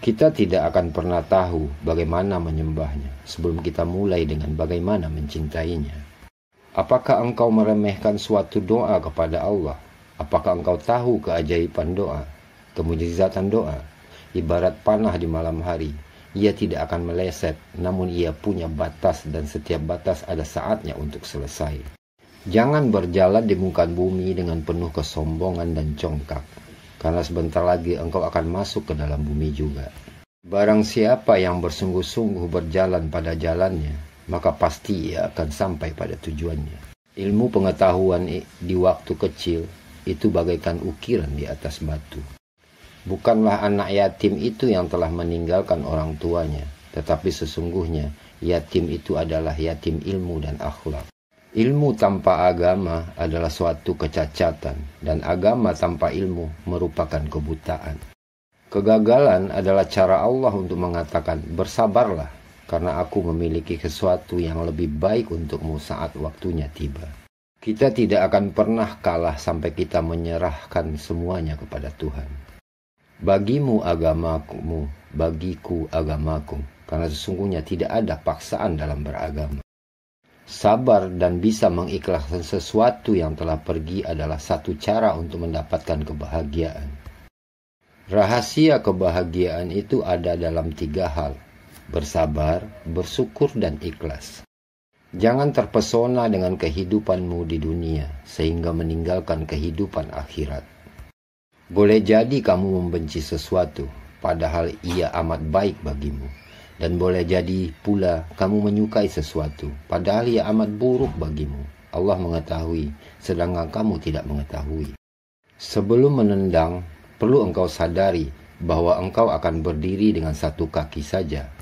Kita tidak akan pernah tahu bagaimana menyembahnya sebelum kita mulai dengan bagaimana mencintainya. Apakah engkau meremehkan suatu doa kepada Allah? Apakah engkau tahu keajaiban doa, kemujizatan doa? Ibarat panah di malam hari, ia tidak akan meleset, namun ia punya batas dan setiap batas ada saatnya untuk selesai. Jangan berjalan di muka bumi dengan penuh kesombongan dan congkak, karena sebentar lagi engkau akan masuk ke dalam bumi juga. Barang siapa yang bersungguh-sungguh berjalan pada jalannya, maka pasti ia akan sampai pada tujuannya. Ilmu pengetahuan di waktu kecil itu bagaikan ukiran di atas batu. Bukanlah anak yatim itu yang telah meninggalkan orang tuanya, tetapi sesungguhnya yatim itu adalah yatim ilmu dan akhlak. Ilmu tanpa agama adalah suatu kecacatan, dan agama tanpa ilmu merupakan kebutaan. Kegagalan adalah cara Allah untuk mengatakan, "Bersabarlah, karena Aku memiliki sesuatu yang lebih baik untukmu saat waktunya tiba." Kita tidak akan pernah kalah sampai kita menyerahkan semuanya kepada Tuhan. Bagimu agamamu, bagiku agamaku, karena sesungguhnya tidak ada paksaan dalam beragama sabar dan bisa mengikhlaskan sesuatu yang telah pergi adalah satu cara untuk mendapatkan kebahagiaan. Rahasia kebahagiaan itu ada dalam tiga hal: bersabar, bersyukur, dan ikhlas. Jangan terpesona dengan kehidupanmu di dunia sehingga meninggalkan kehidupan akhirat. Boleh jadi kamu membenci sesuatu, padahal ia amat baik bagimu dan boleh jadi pula kamu menyukai sesuatu, padahal ia amat buruk bagimu. Allah mengetahui, sedangkan kamu tidak mengetahui. Sebelum menendang, perlu engkau sadari bahwa engkau akan berdiri dengan satu kaki saja